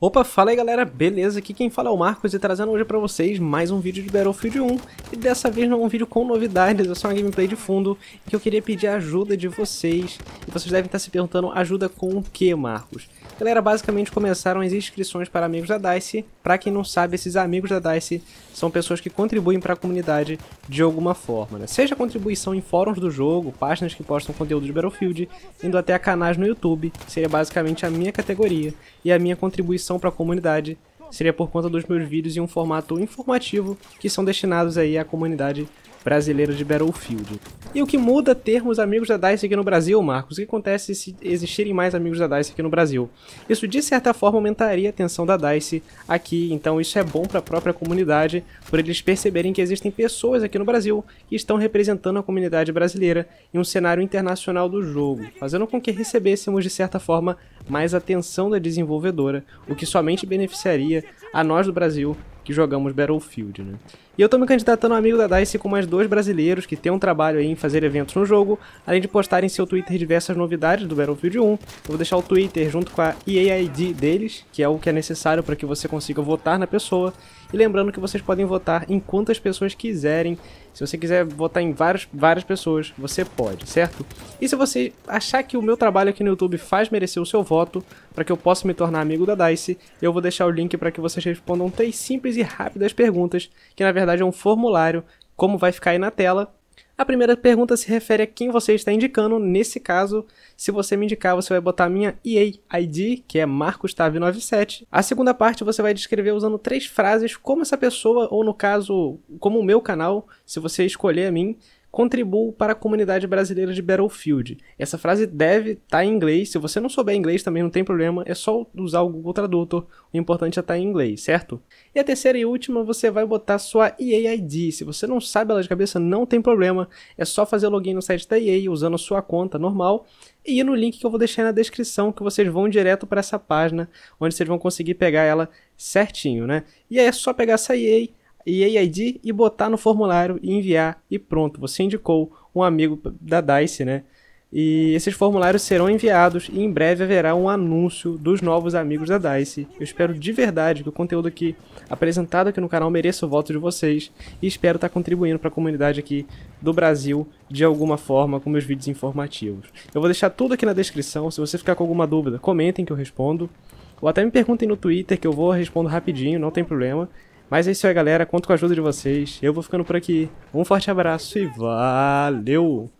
Opa, fala aí galera, beleza? Aqui quem fala é o Marcos e trazendo hoje pra vocês mais um vídeo de Battlefield 1 E dessa vez não é um vídeo com novidades, é só uma gameplay de fundo Que eu queria pedir a ajuda de vocês E vocês devem estar se perguntando, ajuda com o que, Marcos? Galera, basicamente começaram as inscrições para amigos da DICE Pra quem não sabe, esses amigos da DICE são pessoas que contribuem para a comunidade de alguma forma né? Seja contribuição em fóruns do jogo, páginas que postam conteúdo de Battlefield Indo até a canais no YouTube, seria basicamente a minha categoria E a minha contribuição contribuição para a comunidade seria por conta dos meus vídeos em um formato informativo que são destinados aí à comunidade brasileira de Battlefield. E o que muda termos amigos da DICE aqui no Brasil, Marcos? O que acontece se existirem mais amigos da DICE aqui no Brasil? Isso de certa forma aumentaria a atenção da DICE aqui, então isso é bom para a própria comunidade, por eles perceberem que existem pessoas aqui no Brasil que estão representando a comunidade brasileira em um cenário internacional do jogo, fazendo com que recebêssemos de certa forma mais atenção da desenvolvedora, o que somente beneficiaria a nós do Brasil que jogamos Battlefield, né? E eu tô me candidatando a amigo da DICE com mais dois brasileiros que têm um trabalho aí em fazer eventos no jogo, além de postar em seu Twitter diversas novidades do Battlefield 1. Eu vou deixar o Twitter junto com a EAID deles, que é o que é necessário para que você consiga votar na pessoa. E lembrando que vocês podem votar em quantas pessoas quiserem se você quiser votar em vários, várias pessoas, você pode, certo? E se você achar que o meu trabalho aqui no YouTube faz merecer o seu voto, para que eu possa me tornar amigo da DICE, eu vou deixar o link para que vocês respondam três simples e rápidas perguntas, que na verdade é um formulário, como vai ficar aí na tela, a primeira pergunta se refere a quem você está indicando. Nesse caso, se você me indicar, você vai botar minha EA ID, que é MarcosTav97. A segunda parte você vai descrever usando três frases como essa pessoa, ou no caso, como o meu canal, se você escolher a mim, Contribuo para a comunidade brasileira de Battlefield. Essa frase deve estar tá em inglês. Se você não souber inglês também não tem problema, é só usar o Google Tradutor. O importante é estar tá em inglês, certo? E a terceira e última, você vai botar sua EA ID. Se você não sabe ela de cabeça, não tem problema. É só fazer login no site da EA usando a sua conta normal e no link que eu vou deixar na descrição, que vocês vão direto para essa página, onde vocês vão conseguir pegar ela certinho, né? E aí é só pegar essa EA e aí e botar no formulário e enviar e pronto, você indicou um amigo da DICE, né? E esses formulários serão enviados e em breve haverá um anúncio dos novos amigos da DICE. Eu espero de verdade que o conteúdo aqui apresentado aqui no canal mereça o voto de vocês e espero estar contribuindo para a comunidade aqui do Brasil de alguma forma com meus vídeos informativos. Eu vou deixar tudo aqui na descrição, se você ficar com alguma dúvida, comentem que eu respondo. Ou até me perguntem no Twitter que eu vou respondo rapidinho, não tem problema. Mas é isso aí, galera. Conto com a ajuda de vocês. Eu vou ficando por aqui. Um forte abraço e valeu!